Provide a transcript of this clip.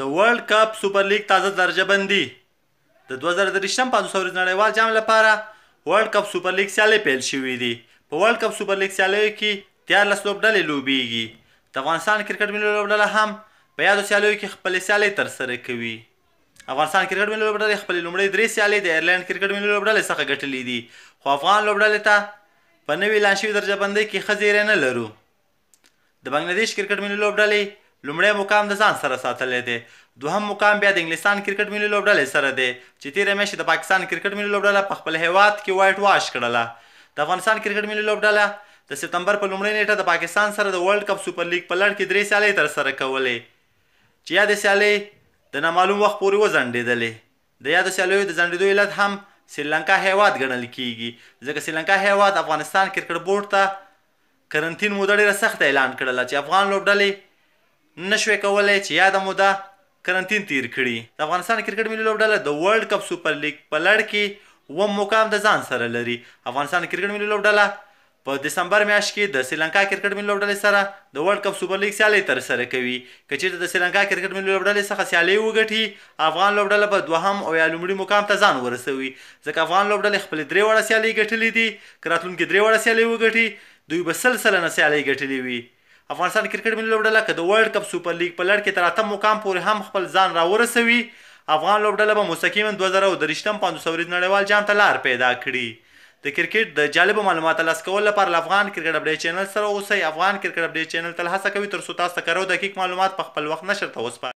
د ورلد کپ سوپر لیګ تازه درجه بندي د 2023 پنځوس ورځ نړیوال جام لپاره ورلد کپ سوپر لیګ سیالي پیل شوې دي په ورلد کپ سوپر لیګ سیالي کې 13 لوبډلې لوبېږي د افغانستان کرکټ ملي لوبډله هم په یادو سیالیو کې خپل سیالي ترسره کوي افغانستان کرکټ ملي لوبډلې خپل لومړی درې سیالي د ایرلند کرکټ ملي لوبډلې څخه ګټلې دي خو افغان لوبډلې ته په نوې لانشوي درجه بندۍ کې ښه زیری نه لرو د بنگلاديش کرکټ ملي لوبډلې لومړی مقام د ځان سره ساتلی دی دوهم مقام بیا د انګلستان کرکټ ملي لوبډلې سره دی چې تیره میاشت د پاکستان کرکټ ملي لوبډله په خپل هیواد کې وایټ واش کړله د افغانستان کرکټ ملي لوبډله د سپتمبر په لومړۍ نیټه د پاکستان سره د ورلد کپ سپر لیګ په لړ کې درې سیالۍ ترسره کولې چې یا د سیالۍ د نامعلوم وخت پورې وځنډېدلې د یادو سیالیو د ځنډېدو علت هم سریلانکا هیواد ګڼل کیږي ځکه سریلانکا هیواد افغانستان کرکټ بورډ ته کرنټین موده ډېره سخته اعلان کړله چې افغان لوبډلې نشوي کولای چې یاد موده کرنټین تیر کړي د افغانستان کرکټ ملي لوبډله د ورلد کپ سپر لیګ په لړ کې و مقام د ځان سره لري افغانستان کرکټ ملي لوبډله په دسمبر میاشت کې د سریلانکا کرکټ ملي لوبډلې سره د ورلد کپ سوپر لیګ سیالي تر سره کوي کچېرته د سریلانکا کرکټ ملي لوبډلې څخه سیالي وګټي افغان لوبډله به دوهم او یا لومړي مقام ته ځان ورسوي ځکه افغان لوبډلې خپل درې وړه سیالي ګټلې دي کراتلون کې درې وړه سیالي وګټي دوی به سلسله نه سیالي ګټلې وي افغانستان کرکټ ملي لوبډله که د ورلد کپ سوپر لیګ په لړ کې تر اتم مقام پورې هم خپل ځان راورسوي افغان لوبډله به مستقیما 2023 500 ورځ نړیوال جام ته لار پیدا کړي د کرکټ د جالب معلومات لاس کول لپاره افغان کرکټ اپډیټ چینل سره اوسئ افغان کرکټ اپډیټ چینل تل هڅه کوي تر څو تاسو ته کرو دقیق معلومات په خپل وخت نشر ته وسپاري